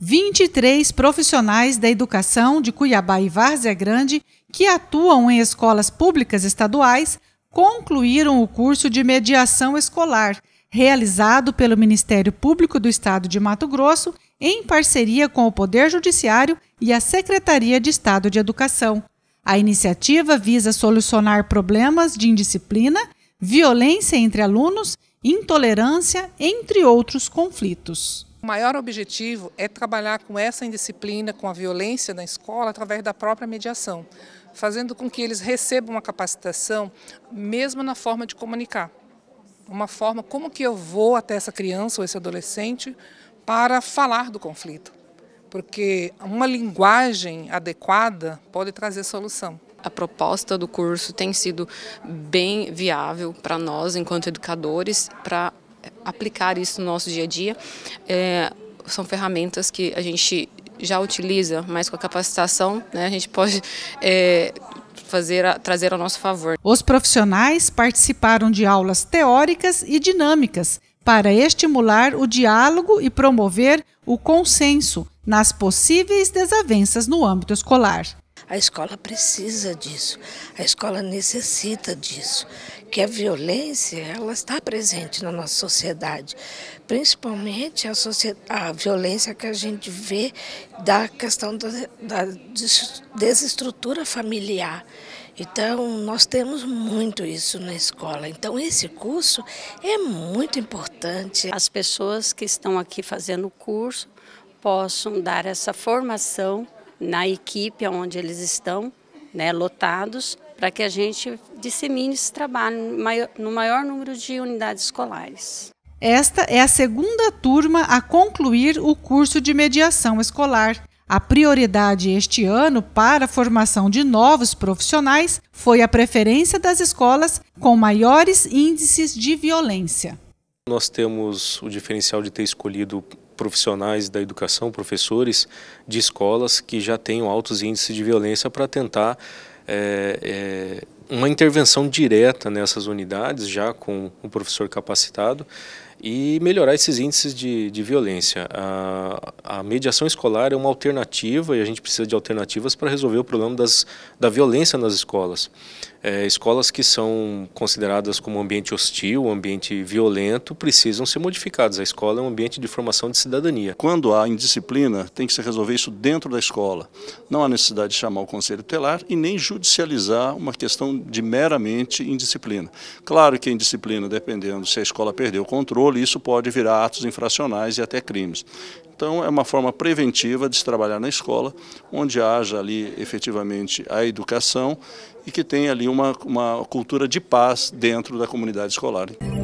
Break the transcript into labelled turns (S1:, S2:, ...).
S1: 23 profissionais da educação de Cuiabá e Várzea Grande que atuam em escolas públicas estaduais concluíram o curso de mediação escolar, realizado pelo Ministério Público do Estado de Mato Grosso em parceria com o Poder Judiciário e a Secretaria de Estado de Educação. A iniciativa visa solucionar problemas de indisciplina, violência entre alunos, intolerância, entre outros conflitos. O maior objetivo é trabalhar com essa indisciplina, com a violência na escola, através da própria mediação, fazendo com que eles recebam uma capacitação, mesmo na forma de comunicar. Uma forma, como que eu vou até essa criança ou esse adolescente para falar do conflito. Porque uma linguagem adequada pode trazer solução. A proposta do curso tem sido bem viável para nós, enquanto educadores,
S2: para aplicar isso no nosso dia a dia. É, são ferramentas que a gente já utiliza, mas com a capacitação né, a gente pode é,
S1: fazer a, trazer ao nosso favor. Os profissionais participaram de aulas teóricas e dinâmicas para estimular o diálogo e promover o consenso nas possíveis desavenças no âmbito escolar.
S2: A escola precisa disso, a escola necessita disso, que a violência ela está presente na nossa sociedade, principalmente a, a violência que a gente vê da questão da, da desestrutura familiar. Então, nós temos muito isso na escola. Então, esse curso é muito importante. As pessoas que estão aqui fazendo o curso possam dar essa formação na equipe onde eles estão, né, lotados, para que a gente dissemine esse trabalho no maior número de unidades escolares.
S1: Esta é a segunda turma a concluir o curso de mediação escolar. A prioridade este ano para a formação de novos profissionais foi a preferência das escolas com maiores índices de violência.
S3: Nós temos o diferencial de ter escolhido profissionais da educação, professores de escolas que já tenham altos índices de violência para tentar é, é, uma intervenção direta nessas unidades, já com o professor capacitado, e melhorar esses índices de, de violência. A, a, mediação escolar é uma alternativa e a gente precisa de alternativas para resolver o problema das, da violência nas escolas. É, escolas que são consideradas como ambiente hostil, ambiente
S4: violento, precisam ser modificadas. A escola é um ambiente de formação de cidadania. Quando há indisciplina, tem que se resolver isso dentro da escola. Não há necessidade de chamar o conselho telar e nem judicializar uma questão de meramente indisciplina. Claro que a indisciplina, dependendo se a escola perdeu o controle, controle, isso pode virar atos infracionais e até crimes. Então, é uma forma preventiva de se trabalhar na escola, onde haja ali efetivamente a educação e que tenha ali uma, uma cultura de paz dentro da comunidade escolar.